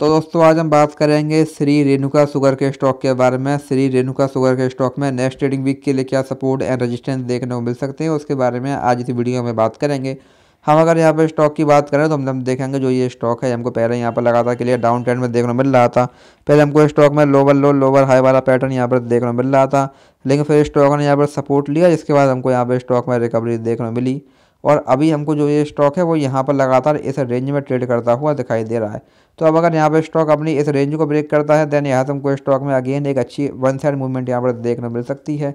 तो दोस्तों आज हम बात करेंगे श्री रेणुका सुगर के स्टॉक के बारे में श्री रेणुका सुगर के स्टॉक में नेक्स्ट ट्रेडिंग वीक के लिए क्या सपोर्ट एंड रेजिस्टेंस देखने को मिल सकते हैं उसके बारे में आज इस वीडियो में बात करेंगे हम अगर यहाँ पर स्टॉक की बात करें तो हम देखेंगे जो ये स्टॉक है हमको पहले यहाँ पर लगातार के लिए डाउन ट्रेंड में देखने को मिल रहा था पहले हमको स्टॉक में लोवर लो लोवर हाई वाला पैटर्न यहाँ पर देखने को मिल रहा था लेकिन फिर स्टॉक ने यहाँ पर सपोर्ट लिया जिसके बाद हमको यहाँ पर स्टॉक में रिकवरी देखने को मिली और अभी हमको जो ये स्टॉक है वो यहाँ पर लगातार इस रेंज में ट्रेड करता हुआ दिखाई दे रहा है तो अब अगर यहाँ पर स्टॉक अपनी इस रेंज को ब्रेक करता है देन यहाँ से हमको स्टॉक में अगेन एक अच्छी वन साइड मूवमेंट यहाँ पर देखने मिल सकती है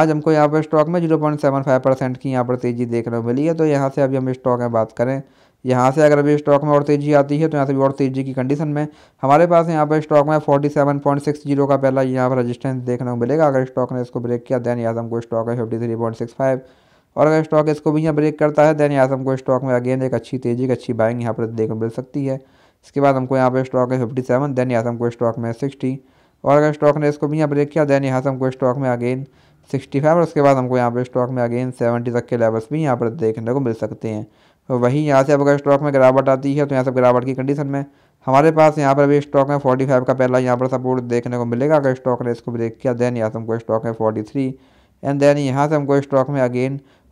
आज हमको यहाँ पर स्टॉक में zero point seven five percent की यहाँ पर तेज़ी देखने को मिली है तो यहाँ से अभी हम स्टॉक में बात करें यहाँ से अगर अभी स्टॉक में और तेज़ी आती है तो यहाँ से भी और तेज़ी की कंडीशन में हमारे पास यहाँ पर स्टॉक में forty seven point six zero का पहला यहाँ पर रजिस्टेंस देखने को मिलेगा अगर स्टॉक ने इसको ब्रेक किया देन यहाँ से हमको स्टॉक है fifty three point six five और अगर स्टॉक इसको भी यहाँ ब्रेक करता है देन यहाँ से हमको स्टॉक में अगेन एक अच्छी तेज़ी एक अच्छी बाइंग यहाँ पर देखने मिल सकती है इसके बाद हमको यहाँ पर स्टॉक है फिफ्टी सेवन देन यहाँ से हमको स्टॉक में सिक्सटी और अगर स्टॉक ने इसको भी यहाँ ब्रेक किया देन यहाँ से हमको स्टॉक में अगेन सिक्सटी फाइव और उसके बाद हमको यहाँ पर स्टॉक में अगेन सेवेंटी तक के लेवल्स भी यहाँ पर देखने को मिल सकते हैं तो वहीं यहाँ से अब अगर स्टॉक में गिरावट आती है तो यहाँ से गिरावट की कंडीशन में हमारे पास यहाँ पर भी स्टॉक में फाइव का पहला यहाँ पर सपोर्ट देखने को मिलेगा अगर स्टॉक ने इसको ब्रेक किया देन यहाँ से हमको stock forty three and then यहाँ से हमको स्टॉक में अगेन